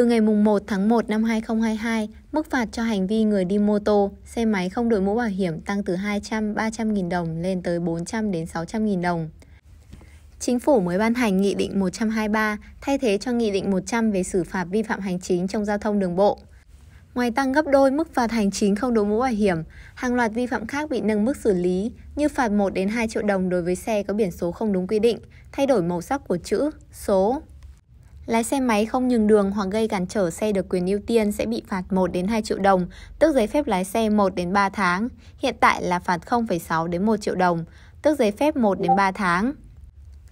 Từ ngày 1 tháng 1 năm 2022, mức phạt cho hành vi người đi mô tô, xe máy không đội mũ bảo hiểm tăng từ 200-300 nghìn đồng lên tới 400 đến 600 nghìn đồng. Chính phủ mới ban hành Nghị định 123 thay thế cho Nghị định 100 về xử phạt vi phạm hành chính trong giao thông đường bộ. Ngoài tăng gấp đôi mức phạt hành chính không đội mũ bảo hiểm, hàng loạt vi phạm khác bị nâng mức xử lý như phạt 1 đến 2 triệu đồng đối với xe có biển số không đúng quy định, thay đổi màu sắc của chữ, số, Lái xe máy không nhường đường hoặc gây cản trở xe được quyền ưu tiên sẽ bị phạt 1 đến 2 triệu đồng, tước giấy phép lái xe 1 đến 3 tháng, hiện tại là phạt 0,6 đến 1 triệu đồng, tước giấy phép 1 đến 3 tháng.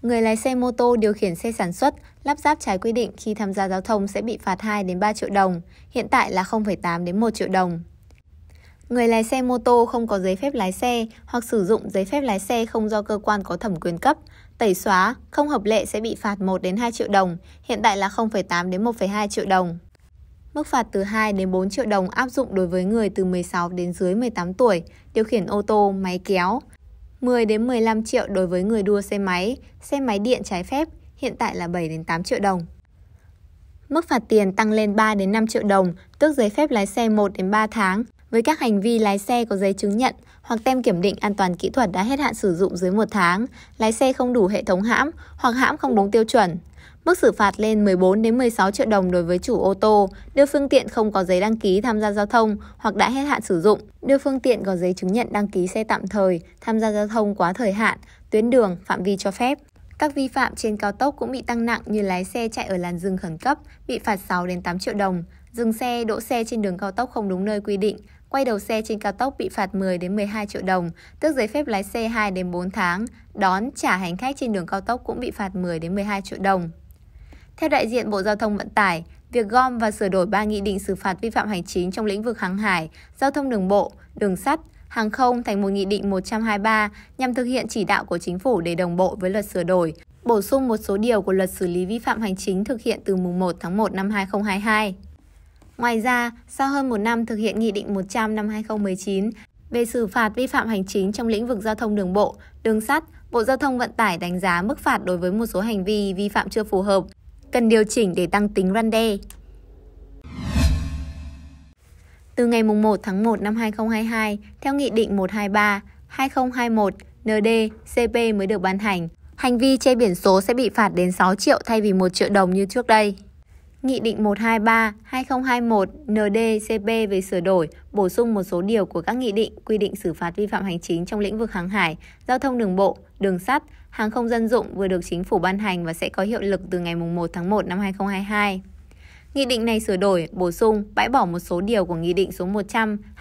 Người lái xe mô tô điều khiển xe sản xuất, lắp ráp trái quy định khi tham gia giao thông sẽ bị phạt 2 đến 3 triệu đồng, hiện tại là 0,8 đến 1 triệu đồng. Người lái xe mô tô không có giấy phép lái xe hoặc sử dụng giấy phép lái xe không do cơ quan có thẩm quyền cấp Tẩy xóa, không hợp lệ sẽ bị phạt 1 đến 2 triệu đồng, hiện tại là 0,8 đến 1,2 triệu đồng. Mức phạt từ 2 đến 4 triệu đồng áp dụng đối với người từ 16 đến dưới 18 tuổi, điều khiển ô tô, máy kéo. 10 đến 15 triệu đối với người đua xe máy, xe máy điện trái phép, hiện tại là 7 đến 8 triệu đồng. Mức phạt tiền tăng lên 3 đến 5 triệu đồng, tước giấy phép lái xe 1 đến 3 tháng, với các hành vi lái xe có giấy chứng nhận hoặc tem kiểm định an toàn kỹ thuật đã hết hạn sử dụng dưới một tháng, lái xe không đủ hệ thống hãm hoặc hãm không đúng tiêu chuẩn. Mức xử phạt lên 14 đến 16 triệu đồng đối với chủ ô tô đưa phương tiện không có giấy đăng ký tham gia giao thông hoặc đã hết hạn sử dụng, đưa phương tiện có giấy chứng nhận đăng ký xe tạm thời tham gia giao thông quá thời hạn, tuyến đường, phạm vi cho phép. Các vi phạm trên cao tốc cũng bị tăng nặng như lái xe chạy ở làn dừng khẩn cấp bị phạt 6 đến 8 triệu đồng, dừng xe, đỗ xe trên đường cao tốc không đúng nơi quy định Quay đầu xe trên cao tốc bị phạt 10 đến 12 triệu đồng, tước giấy phép lái xe 2 đến 4 tháng, đón trả hành khách trên đường cao tốc cũng bị phạt 10 đến 12 triệu đồng. Theo đại diện Bộ Giao thông Vận tải, việc gom và sửa đổi ba nghị định xử phạt vi phạm hành chính trong lĩnh vực hàng hải, giao thông đường bộ, đường sắt, hàng không thành một nghị định 123 nhằm thực hiện chỉ đạo của chính phủ để đồng bộ với luật sửa đổi, bổ sung một số điều của luật xử lý vi phạm hành chính thực hiện từ mùng 1 tháng 1 năm 2022. Ngoài ra, sau hơn một năm thực hiện Nghị định 100 năm 2019 về xử phạt vi phạm hành chính trong lĩnh vực giao thông đường bộ, đường sắt, Bộ Giao thông Vận tải đánh giá mức phạt đối với một số hành vi vi phạm chưa phù hợp, cần điều chỉnh để tăng tính răn đe. Từ ngày 1 tháng 1 năm 2022, theo Nghị định 123, 2021 ND CP mới được ban hành, hành vi che biển số sẽ bị phạt đến 6 triệu thay vì 1 triệu đồng như trước đây. Nghị định 123-2021-NDCP về sửa đổi, bổ sung một số điều của các nghị định quy định xử phạt vi phạm hành chính trong lĩnh vực hàng hải, giao thông đường bộ, đường sắt, hàng không dân dụng vừa được chính phủ ban hành và sẽ có hiệu lực từ ngày 1 tháng 1 năm 2022. Nghị định này sửa đổi, bổ sung, bãi bỏ một số điều của Nghị định số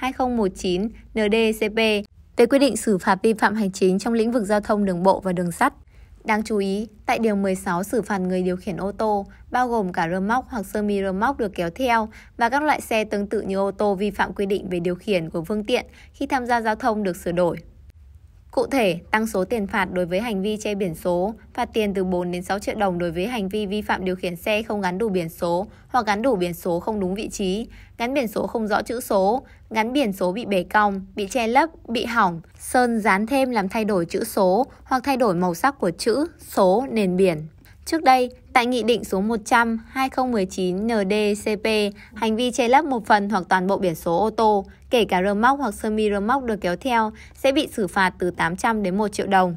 100-2019-NDCP về quy định xử phạt vi phạm hành chính trong lĩnh vực giao thông đường bộ và đường sắt Đáng chú ý, tại Điều 16 xử phạt người điều khiển ô tô, bao gồm cả rơ móc hoặc sơ mi rơ móc được kéo theo và các loại xe tương tự như ô tô vi phạm quy định về điều khiển của phương tiện khi tham gia giao thông được sửa đổi. Cụ thể, tăng số tiền phạt đối với hành vi che biển số, phạt tiền từ 4 đến 6 triệu đồng đối với hành vi vi phạm điều khiển xe không gắn đủ biển số hoặc gắn đủ biển số không đúng vị trí, gắn biển số không rõ chữ số, gắn biển số bị bể cong, bị che lấp, bị hỏng, sơn dán thêm làm thay đổi chữ số hoặc thay đổi màu sắc của chữ, số, nền biển. Trước đây, Tại Nghị định số 100-2019-NDCP, hành vi che lấp một phần hoặc toàn bộ biển số ô tô, kể cả rơ móc hoặc sơ mi rơ móc được kéo theo, sẽ bị xử phạt từ 800 đến 1 triệu đồng.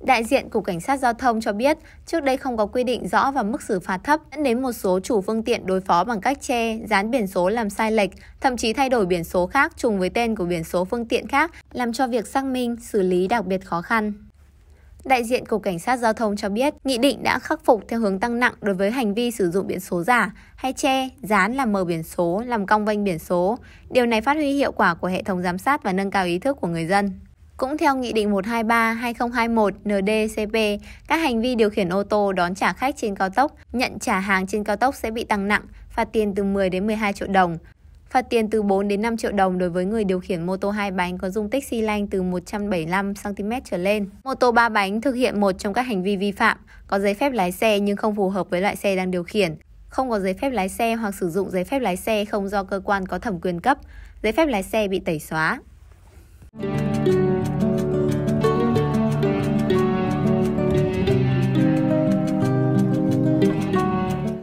Đại diện Cục Cảnh sát Giao thông cho biết, trước đây không có quy định rõ và mức xử phạt thấp, dẫn đến một số chủ phương tiện đối phó bằng cách che, dán biển số làm sai lệch, thậm chí thay đổi biển số khác trùng với tên của biển số phương tiện khác, làm cho việc xác minh, xử lý đặc biệt khó khăn đại diện Cục Cảnh sát Giao thông cho biết, nghị định đã khắc phục theo hướng tăng nặng đối với hành vi sử dụng biển số giả hay che, dán làm mờ biển số, làm cong vênh biển số. Điều này phát huy hiệu quả của hệ thống giám sát và nâng cao ý thức của người dân. Cũng theo Nghị định 123-2021-NDCP, các hành vi điều khiển ô tô đón trả khách trên cao tốc, nhận trả hàng trên cao tốc sẽ bị tăng nặng, phạt tiền từ 10 đến 12 triệu đồng. Phạt tiền từ 4 đến 5 triệu đồng đối với người điều khiển mô tô 2 bánh có dung tích xi lanh từ 175 cm trở lên. Mô tô 3 bánh thực hiện một trong các hành vi vi phạm, có giấy phép lái xe nhưng không phù hợp với loại xe đang điều khiển, không có giấy phép lái xe hoặc sử dụng giấy phép lái xe không do cơ quan có thẩm quyền cấp, giấy phép lái xe bị tẩy xóa.